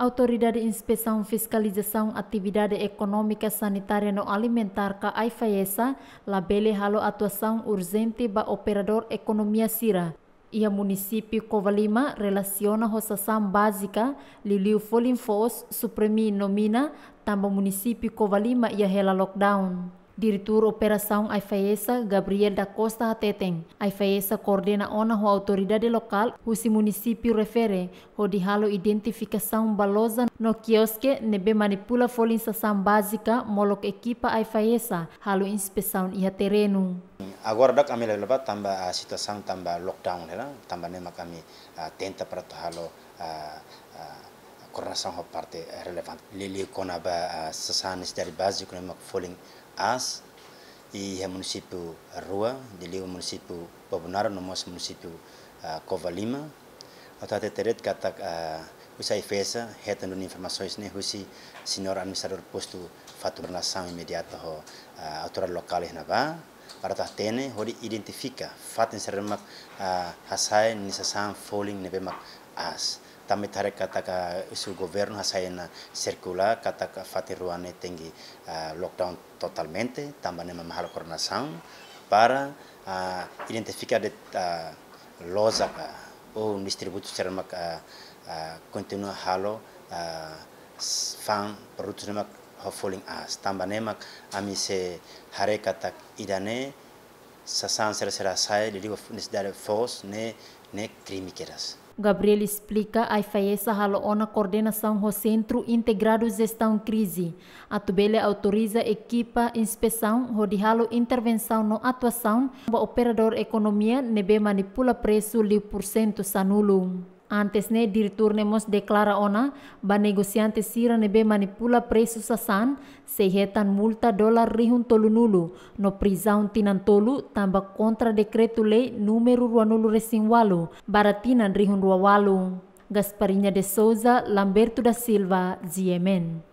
Autoridade de Inspeção Fiscalização Atividade Econômica Sanitária no Alimentar ka AIFAESA labele halo atuação urgente ba operador economia sira. Ia município Covalima relaciona roçação básica Liliu Folinfos suprimi nomina tamba município Covalima ia hela lockdown. Diretor Operação AIFAESA, Gabriel da Costa Hateteng. AIFAESA coordena ona a autoridade local, o município refere, o de halo identificação balosa no quiosque, nebe manipula folinsação básica, molok equipa AIFAESA, halo inspeção ia terreno. Agora dak kami lebat tambah uh, ah, situasi tambah lockdown lah, tambah nema kami ah, tenta para halo uh, ah, uh, coordenação a parte relevante. Lili konaba uh, sasanes dari básico nema foling As e é município Rua, de ali ah, o município Babonaro, no nosso município uh, Covalima. Até até ter que ah, o sai fesa, retendo informações, né, o senhor administrador posto faturação imediata ho uh, ah, autoridade local e na ba, para ta tene hori identifica fatin sermak uh, hasai nisasam falling nebemak mak as tamitare kataka sul governo hasaena circular kataka fatiruane tengi uh, lockdown totalmente tambane mahalo coordenação para uh, ah, identificar de uh, ah, losaka ou distributo seramaka uh, continua halo uh, fan produto nemak hofoling as tambanemak ami se hare kata idane crime Gabriel explica a IFAESA Halaona Coordenação do Centro Integrado Gestão Crise. A Tubele autoriza equipa inspeção rodihalo intervenção no atuação o operador economia nebe manipula preço li por cento sanulum Antesne dirturnemos declara ona ba negociante sira nebe manipula preços sasan sehetan multa dolar rihun tolunulu no prisaun tinan tolu tamba kontra dekreto lei número ruanulu resin walu baratinan rihun ruawalu. Gasparinya de Souza, Lamberto da Silva, Ziemen.